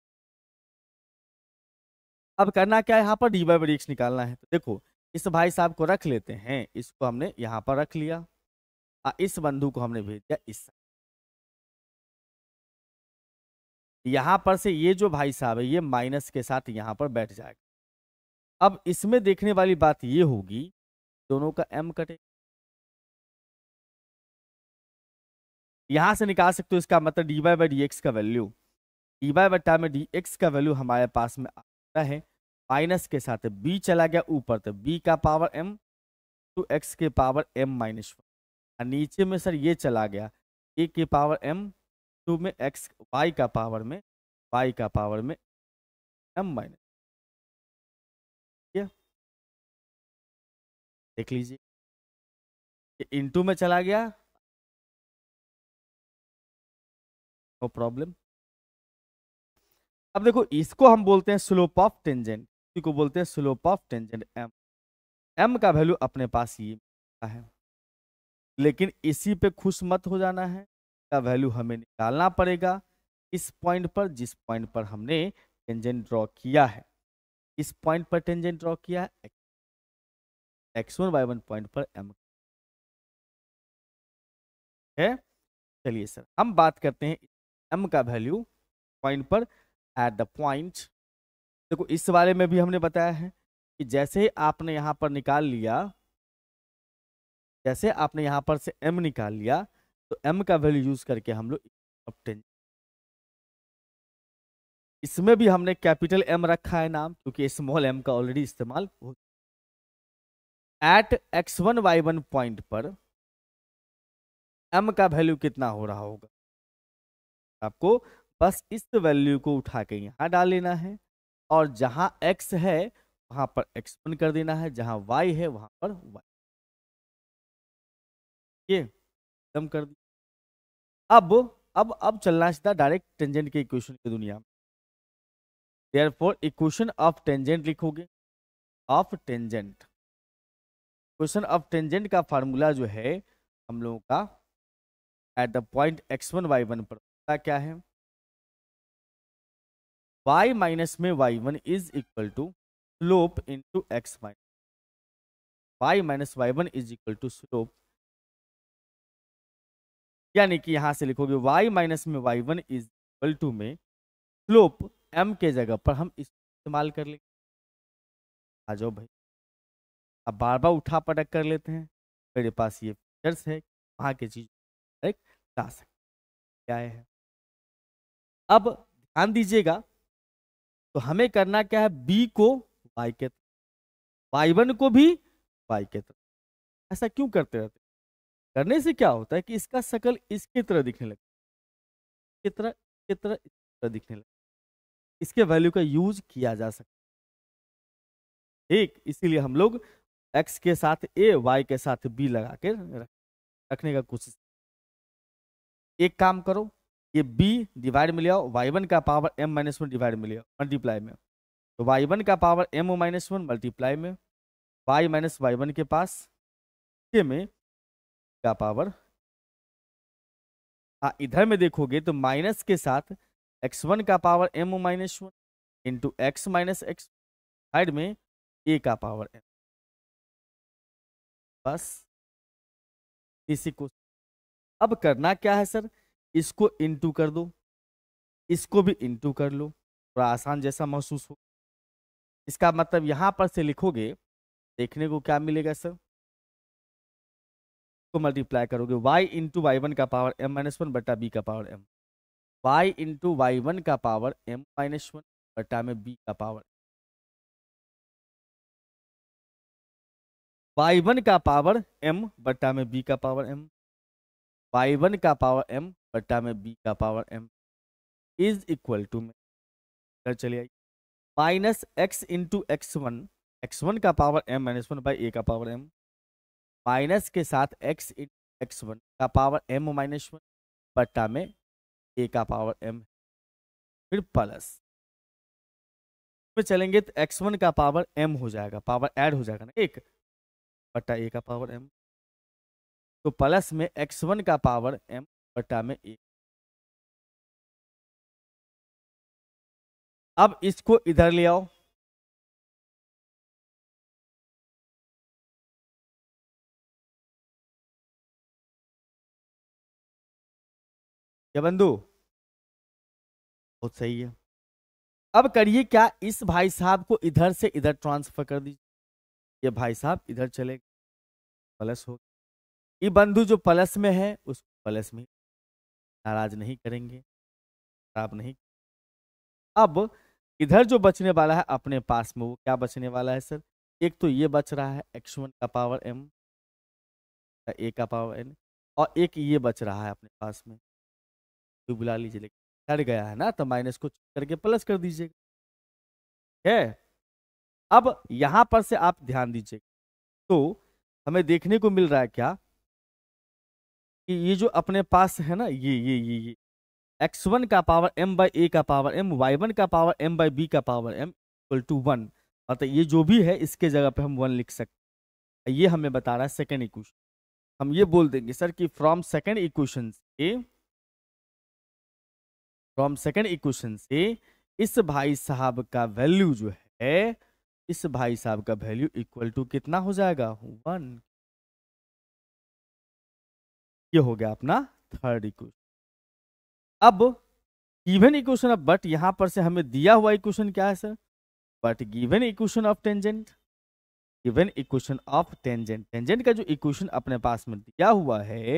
अब करना क्या है यहाँ पर डी बाई बाई एक्स निकालना है तो देखो इस भाई साहब को रख लेते हैं इसको हमने यहाँ पर रख लिया आ, इस बंधु को हमने भेज दिया इस यहाँ पर से ये जो भाई साहब है ये माइनस के साथ यहाँ पर बैठ जाएगा अब इसमें देखने वाली बात ये होगी दोनों का एम कटे यहाँ से निकाल सकते हो इसका मतलब d y by d x का वैल्यू डी वाई बट्टा में डी एक्स का वैल्यू हमारे पास में आ है माइनस के साथ बी चला गया ऊपर तो बी का पावर एम टू एक्स के पावर एम माइनस वन नीचे में सर ये चला गया ए के पावर एम टू में एक्स वाई का पावर में वाई का पावर में एम माइनस
देख लीजिए इंटू में चला गया
नो प्रॉब्लम अब देखो इसको हम बोलते हैं स्लोप ऑफ टेंजेंट इसी को बोलते हैं slope of tangent m m का वैल्यू अपने पास ये है लेकिन इसी पे खुश मत हो जाना है का वैल्यू हमें निकालना पड़ेगा इस पॉइंट पर जिस पॉइंट पर हमने टेंजेंट ड्रॉ किया है इस पॉइंट पर टेंजेंट ड्रॉ किया है x one y one point पर एम है चलिए सर हम बात करते हैं एम का वैल्यू पॉइंट पर एट द पॉइंट देखो इस बारे में भी हमने बताया है कि जैसे ही आपने यहाँ पर निकाल लिया जैसे आपने यहाँ पर से m निकाल लिया तो m का वैल्यू यूज करके हम लोग इसमें भी हमने कैपिटल m रखा है नाम क्योंकि स्मॉल m का ऑलरेडी इस्तेमाल हो at x one y one point पर m का वैल्यू कितना हो रहा होगा आपको बस इस वैल्यू को उठा के यहाँ डाल लेना है और जहाँ एक्स है वहाँ पर एक्स वन कर देना है जहाँ वाई है वहाँ पर वाई ये कम कर दिया अब अब अब चलना सीधा डायरेक्ट टेंजेंट के इक्वेशन की दुनिया में therefore equation of tangent लिखोगे of tangent equation of tangent का फार्मूला जो है हम लोगों का at the point x one y one पर क्या है y माइनस में y one is equal to slope into x minus y minus y one is equal to slope यानी कि यहां से लिखोगे y माइनस में y1 one is equal to में स्लोप m के जगह पर हम इस्तेमाल कर लेंगे आ जाओ भाई अब बार बार उठा पटक कर लेते हैं मेरे पास ये फीचर्स है वहां के चीज डायरेक्ट सकते क्या है अब ध्यान दीजिएगा तो हमें करना क्या है बी को वाई के वाई वन को भी वाई के तरफ ऐसा क्यों करते रहते करने से क्या होता है कि इसका सकल इसके तरह दिखने लगता है तरह की तरह इस तरह दिखने लगता इसके वैल्यू का यूज किया जा सकता है ठीक इसीलिए हम लोग एक्स के साथ ए वाई के साथ बी लगा के रखने का कोशिश एक काम करो ये b डिवाइड में ले वाई वन का power m minus one divide में ले मल्टीप्लाई में तो वाई वन का power m minus one multiply में वाई माइनस वाई वन के पास के में का पावर आ इधर में देखोगे तो माइनस के साथ एक्स वन का power m minus one into x minus x side में ए का पावर एम
बस इसी को
अब करना क्या है सर इसको इनटू कर दो इसको भी इनटू कर लो थोड़ा आसान जैसा महसूस हो इसका मतलब यहाँ पर से लिखोगे देखने को क्या मिलेगा सर को मल्टीप्लाई करोगे वाई इंटू वाई वन का पावर एम माइनस वन बटा बी का power m y into y one का पावर एम माइनस वन बटा में बी का पावर वाई वन का पावर एम बटा में बी का पावर एम बाई वन का पावर एम बट्टा में बी का power m is equal to में तो चलिए चले आइए minus x into x one x one का power m minus one by a का पावर एम माइनस के साथ एक्स इंटू एक्स वन का पावर एम माइनस वन बट्टा में ए का पावर एम फिर प्लस चलेंगे तो एक्स वन का पावर एम हो जाएगा पावर ऐड हो जाएगा ना एक बट्टा ए का पावर एम तो प्लस में एक्स वन का
पावर एम बटा में ए अब इसको इधर ले आओ
क्या बंधु बहुत सही है अब करिए क्या इस भाई साहब को इधर से इधर ट्रांसफर कर दीजिए ये भाई साहब इधर चले प्लस हो ये बंधु जो प्लस में है उसको प्लस में नाराज नहीं करेंगे खराब नहीं अब इधर जो बचने वाला है अपने पास में वो क्या बचने वाला है सर एक तो ये बच रहा है एक्स वन का पावर एम ए का पावर एन और एक ये बच रहा है अपने पास में तो बुला लीजिए लेकिन हट गया है ना तो माइनस को करके प्लस कर दीजिएगा है अब यहाँ पर से आप ध्यान दीजिएगा तो हमें देखने को मिल रहा है क्या ये जो अपने पास है ना ये ये ये ये एक्स वन का पावर एम बाई ए का पावर एम वाई वन का पावर एम बाई बी का power m equal to one मतलब ये जो भी है इसके जगह पे हम वन लिख सकते हैं ये हमें बता रहा है सेकेंड इक्वेशन हम ये बोल देंगे सर कि फ्रॉम सेकेंड इक्वेशन से फ्रॉम सेकेंड इक्वेशन से इस भाई साहब का वैल्यू जो है इस भाई साहब का वैल्यू इक्वल टू कितना हो जाएगा वन ये हो गया अपना थर्ड इक्वेशन अब गिवन इक्वेशन ऑफ बट यहां पर से हमें दिया हुआ इक्वेशन क्या है sir but given equation of tangent given equation of tangent tangent का जो इक्वेशन अपने पास में दिया हुआ है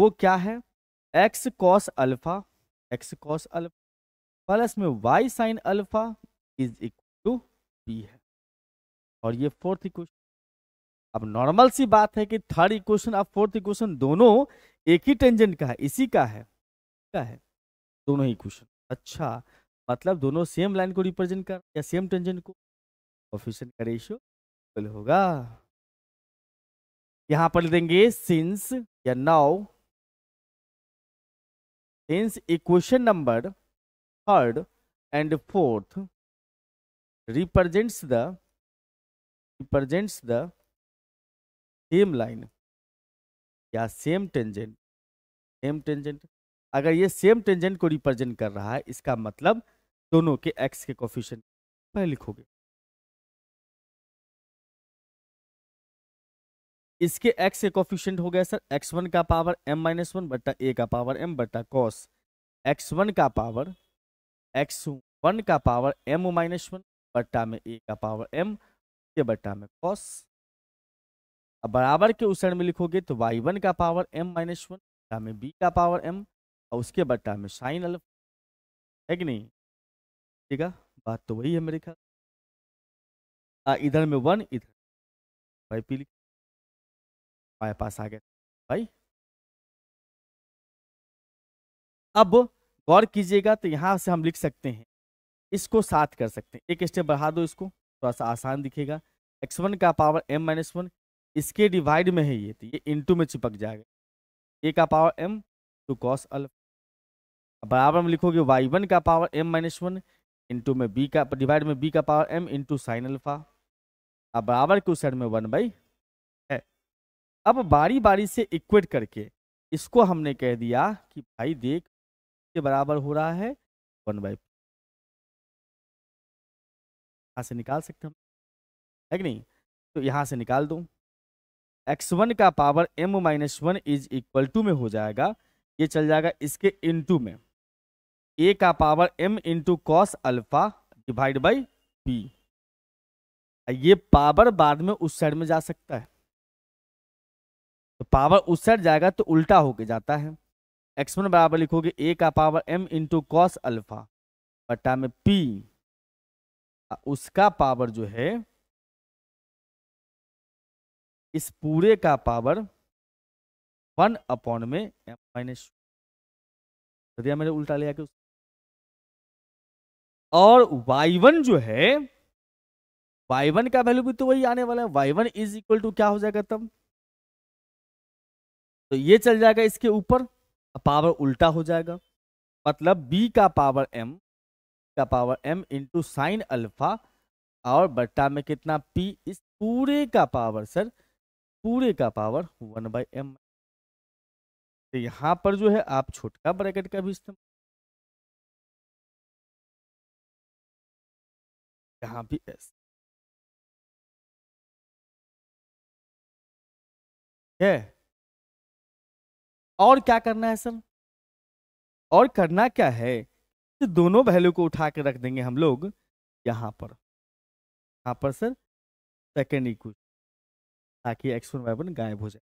वो क्या है x cos alpha x cos alpha plus में y sine alpha is equal to b है और ये फोर्थ इक्वेशन अब नॉर्मल सी बात है कि थर्ड इक्वेशन और फोर्थ इक्वेशन दोनों एक ही टेंजेंट का है इसी का है क्या है दोनों ही इक्वेशन अच्छा मतलब दोनों सेम लाइन को रिप्रेजेंट कर या सेम टेंजेंट को ऑफिशन का रेशियो बोले होगा यहां पर देंगे सिंस या now since equation number third
and fourth represents the
represents the same line या सेम टेंजेंट सेम टेंजेंट अगर ये सेम टेंजेंट को रिप्रेजेंट कर रहा है इसका मतलब दोनों के एक्स के कॉफिशन पहले लिखोगे इसके एक्स के कॉफिशियंट हो गया सर एक्स वन का पावर एम माइनस वन बट्टा ए का पावर एम बट्टा कॉस एक्स वन का पावर एक्स वन का पावर एम माइनस वन बट्टा में ए का पावर एम के बट्टा में कॉस अब बराबर के उषण में लिखोगे तो वाई वन का पावर एम माइनस वन बट्टा में बी का पावर एम और उसके बट्टा में साइन अल्फा है कि नहीं ठीक है बात तो वही है मेरे ख्याल इधर में वन इधर
वाई पी लिख हमारे पास आ गया भाई
अब गौर कीजिएगा तो यहाँ से हम लिख सकते हैं इसको साथ कर सकते हैं एक स्टेप बढ़ा दो इसको थोड़ा तो सा आसान दिखेगा x1 का पावर m माइनस वन इसके डिवाइड में है ये तो ये इंटू में चिपक जाएगा ए का power m to cos alpha बराबर में लिखोगे वाई वन का power m minus one into में बी का डिवाइड में बी का power m into sine alpha अब बराबर के उस साइड में वन बाई है अब बारी बारी से इक्वेट करके इसको हमने कह दिया कि भाई देख के बराबर हो रहा है वन बाई यहाँ से निकाल सकते हम है कि नहीं तो यहाँ से निकाल दूँ एक्स वन का power m minus one is equal to में हो जाएगा ये चल जाएगा इसके इंटू में ए का power m into cos alpha divide by p ये पावर बाद में उस साइड में जा सकता है तो पावर उस साइड जाएगा तो उल्टा होके जाता है एक्स वन बराबर लिखोगे ए का power m into cos alpha बटा में पी उसका पावर जो है
इस पूरे का पावर वन अपॉन में एम माइनस तो दिया मैंने उल्टा लिया क्यों
और y1 जो है y1 का वैल्यू भी तो वही आने वाला है y1 इज इक्वल टू क्या हो जाएगा तब तो ये चल जाएगा इसके ऊपर पावर उल्टा हो जाएगा मतलब b का पावर m का power m into sine alpha और बट्टा में कितना p इस पूरे का पावर सर पूरे का पावर वन बाई एम तो यहाँ पर जो है आप छोटका ब्रैकेट का भी इस्तेमाल
यहाँ भी एस है
और क्या करना है सर और करना क्या है कि दोनों वैल्यू को उठा के रख देंगे हम लोग यहाँ पर यहाँ पर सर सेकेंड इक्वेश ताकि एक्स वन वाई वन गायब हो जाए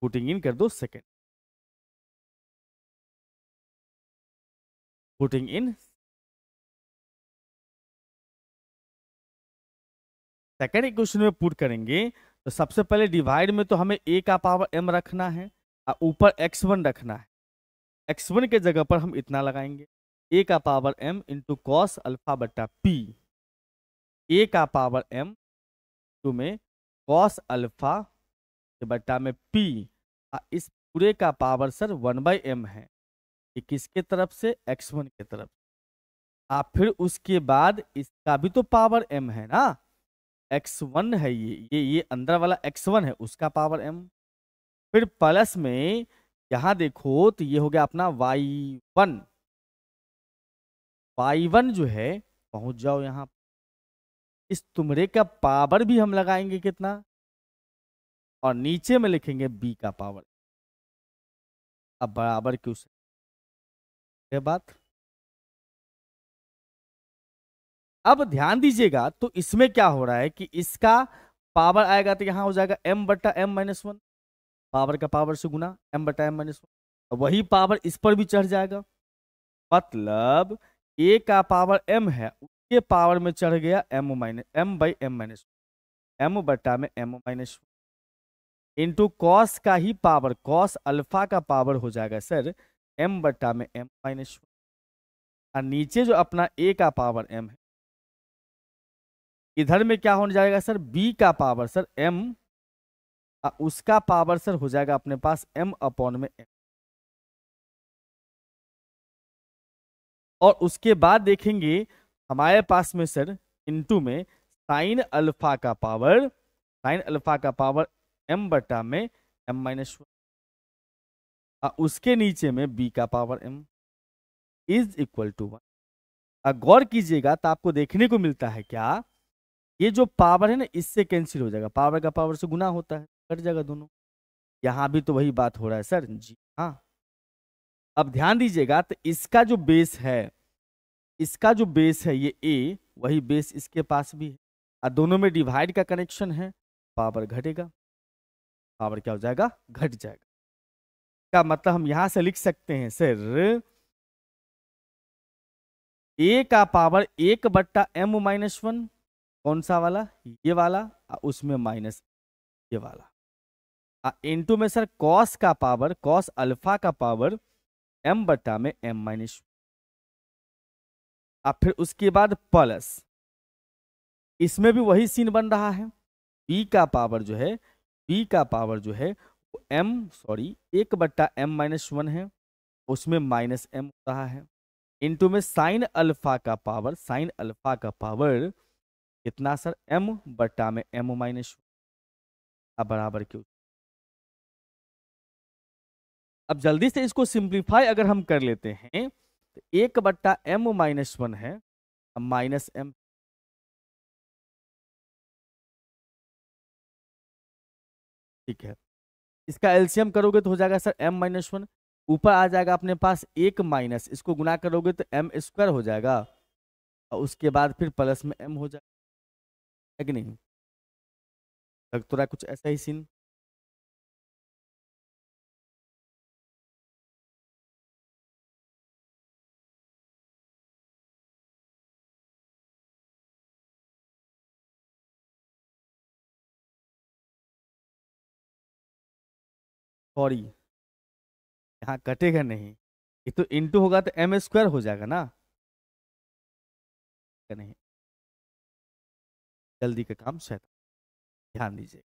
पुटिंग इन कर दो second putting in second equation में पुट करेंगे तो सबसे पहले डिवाइड में तो हमें ए का पावर एम रखना है और ऊपर एक्स वन रखना है एक्स वन के जगह पर हम इतना लगाएंगे ए का power m into cos alpha बट्टा पी ए का पावर एम टू में कॉस अल्फा के बट्टा में पी आ इस पूरे का power sir one by m है ये किसके तरफ से एक्स वन के तरफ आप फिर उसके बाद इसका भी तो पावर एम है ना एक्स वन है ये ये ये अंदर वाला एक्स वन है उसका पावर एम फिर प्लस में यहां देखो तो ये हो गया अपना वाई वन वाई वन जो है पहुंच जाओ यहां इस तुमरे का पावर भी हम लगाएंगे कितना और नीचे में लिखेंगे बी का पावर
अब बराबर क्यों से ये बात
अब ध्यान दीजिएगा तो इसमें क्या हो रहा है कि इसका पावर आएगा तो यहां हो जाएगा एम बट्टा एम माइनस वन पावर का पावर से गुना एम बटा एम माइनस वन वही पावर इस पर भी चढ़ जाएगा मतलब ए का पावर एम है के पावर में चढ़ गया m minus m by m minus m बटा में एम माइनस इंटू कॉस का ही पावर कॉस अल्फा का पावर हो जाएगा सर एम बटा में एम माइनस और नीचे जो अपना ए का पावर एम है इधर में क्या हो जाएगा सर बी का पावर सर एम आ उसका पावर सर हो जाएगा अपने पास एम अपॉन में एम और उसके बाद देखेंगे हमारे पास में सर इंटू में साइन अल्फा का पावर साइन अल्फा का पावर एम बटा में एम माइनस वन उसके नीचे में बी का power m is equal to one गौर कीजिएगा तो आपको देखने को मिलता है क्या ये जो पावर है ना इससे कैंसिल हो जाएगा पावर का पावर से गुना होता है कट जाएगा दोनों यहाँ भी तो वही बात हो रहा है सर जी हाँ अब ध्यान दीजिएगा तो इसका जो बेस है इसका जो बेस है ये ए वही बेस इसके पास भी है और दोनों में डिवाइड का कनेक्शन है पावर घटेगा पावर क्या हो जाएगा घट जाएगा का मतलब हम यहां से लिख सकते हैं सर ए का पावर एक बट्टा एम माइनस वन कौन सा वाला ये वाला और उसमें माइनस ये वाला इंटू में सर कॉस का पावर कॉस अल्फा का पावर एम बट्टा में एम माइनस और फिर उसके बाद प्लस इसमें भी वही सीन बन रहा है बी का पावर जो है बी का पावर जो है एम सॉरी एक बट्टा एम माइनस वन है उसमें माइनस एम हो रहा है इंटू में साइन अल्फा का पावर साइन अल्फा का पावर कितना सर एम बट्टा में एम माइनस अब बराबर क्यों अब जल्दी से इसको सिंप्लीफाई अगर हम कर लेते हैं तो एक बट्टा एम माइनस वन है माइनस एम ठीक है इसका एलसीएम करोगे तो हो जाएगा सर एम माइनस वन ऊपर आ जाएगा अपने पास एक माइनस इसको गुना करोगे तो एम स्क्वायर हो जाएगा और उसके बाद फिर प्लस में एम हो जाएगा है कि नहीं
लग तो रहा कुछ ऐसा ही सीन सॉरी यहाँ कटेगा नहीं ये तो इंटू होगा तो एम स्क्वायर हो जाएगा ना नहीं जल्दी का काम शैतान ध्यान दीजिए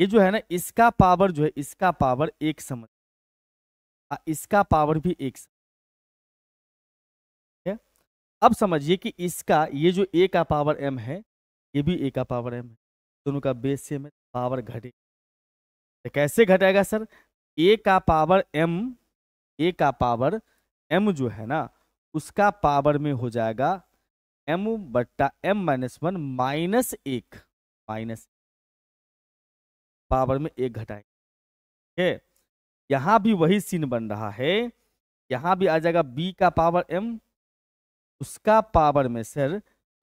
ये जो है ना
इसका पावर जो है इसका पावर एक समझ आ, हाँ, इसका पावर भी एक समझ अब समझिए कि इसका ये जो ए का पावर एम है ये भी ए का पावर एम है दोनों का बेस सेम है पावर घटेगा तो कैसे घटेगा सर ए का पावर एम ए का पावर एम जो है ना उसका पावर में हो जाएगा एम बट्टा एम माइनस वन माइनस एक माइनस पावर में एक घटाएंगे ठीक है यहाँ भी वही सीन बन रहा है यहां भी आ जाएगा बी का पावर एम उसका पावर में सर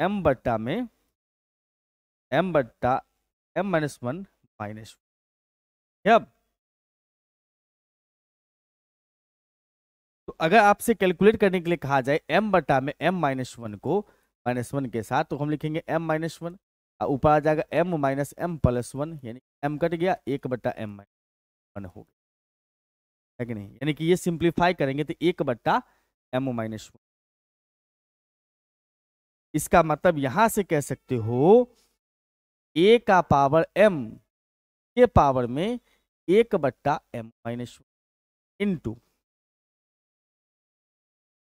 एम बट्टा में एम बट्टा m minus 1 minus 1 yep. तो अगर आपसे कैलकुलेट करने के लिए कहा जाए m बटा में m माइनस वन को माइनस वन के साथ तो हम लिखेंगे m माइनस वन ऊपर आ जाएगा m minus m plus one यानी m कट गया एक बट्टा एम माइनस वन हो गया है कि नहीं यानी कि ये सिंप्लीफाई करेंगे तो एक बट्टा एम माइनस वन इसका मतलब यहां से कह सकते हो ए का पावर एम के पावर में एक बट्टा m minus one into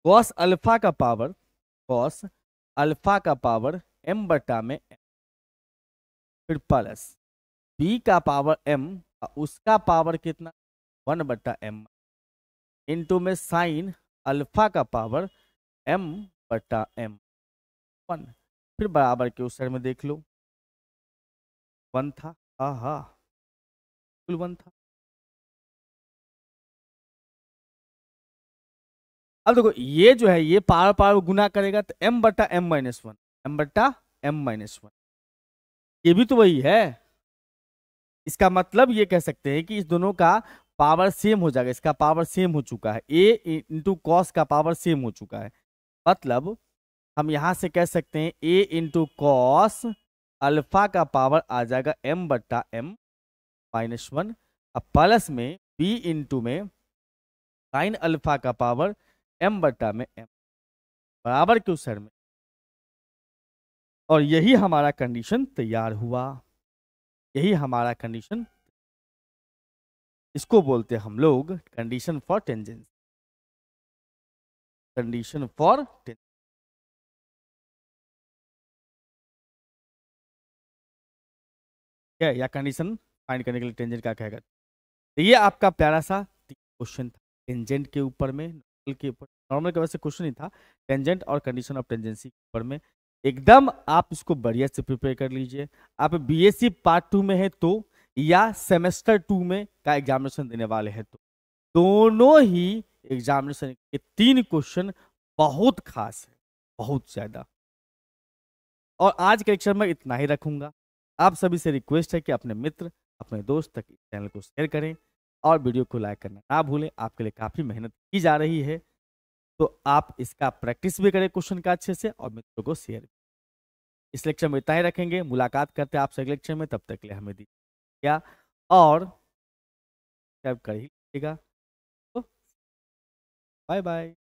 cos alpha का पावर कॉस अल्फा का पावर एम बट्टा में एम फिर प्लस बी का पावर एम उसका पावर कितना वन बट्टा एम इंटू में साइन अल्फा का पावर एम बट्टा एम वन फिर बराबर के उस साइड में देख लो वन था हा हा बिल्कुल वन था अब देखो ये जो है ये पावर पावर गुना करेगा तो m बटा एम माइनस वन एम बटा एम माइनस वन ये भी तो वही है इसका मतलब ये कह सकते हैं कि इस दोनों का पावर सेम हो जाएगा इसका पावर सेम हो चुका है ए इंटू कॉस का पावर सेम हो चुका है मतलब हम यहां से कह सकते हैं ए इंटू कॉस अल्फा का पावर आ जाएगा एम बट्टा एम माइनस वन अब प्लस में बी इंटू में साइन अल्फा का पावर एम बट्टा में एम बराबर क्यों सर में और यही हमारा कंडीशन तैयार हुआ यही हमारा कंडीशन इसको बोलते हैं हम लोग condition for tangency
condition for tangency है या कंडीशन फाइंड करने के लिए टेंजेंट क्या
कहेगा तो ये आपका प्यारा सा क्वेश्चन था टेंजेंट के ऊपर में नॉर्मल के ऊपर नॉर्मल के वैसे क्वेश्चन ही था टेंजेंट और कंडीशन ऑफ टेंजेंसी के ऊपर में एकदम आप इसको बढ़िया से प्रिपेयर कर लीजिए आप बी पार्ट टू में है तो या सेमेस्टर टू में का एग्जामिनेशन देने वाले हैं तो दोनों ही एग्जामिनेशन के तीन क्वेश्चन बहुत खास है बहुत ज्यादा और आज के लेक्चर में इतना ही रखूंगा आप सभी से रिक्वेस्ट है कि अपने मित्र अपने दोस्त तक इस चैनल को शेयर करें और वीडियो को लाइक करना ना भूलें आपके लिए काफ़ी मेहनत की जा रही है तो आप इसका प्रैक्टिस भी करें क्वेश्चन का अच्छे से और मित्रों को शेयर भी इस लेक्चर में इतना ही रखेंगे मुलाकात करते हैं आपसे अगले लेक्चर में तब तक के लिए हमें क्या और कर ही लीजिएगा तो बाय
बाय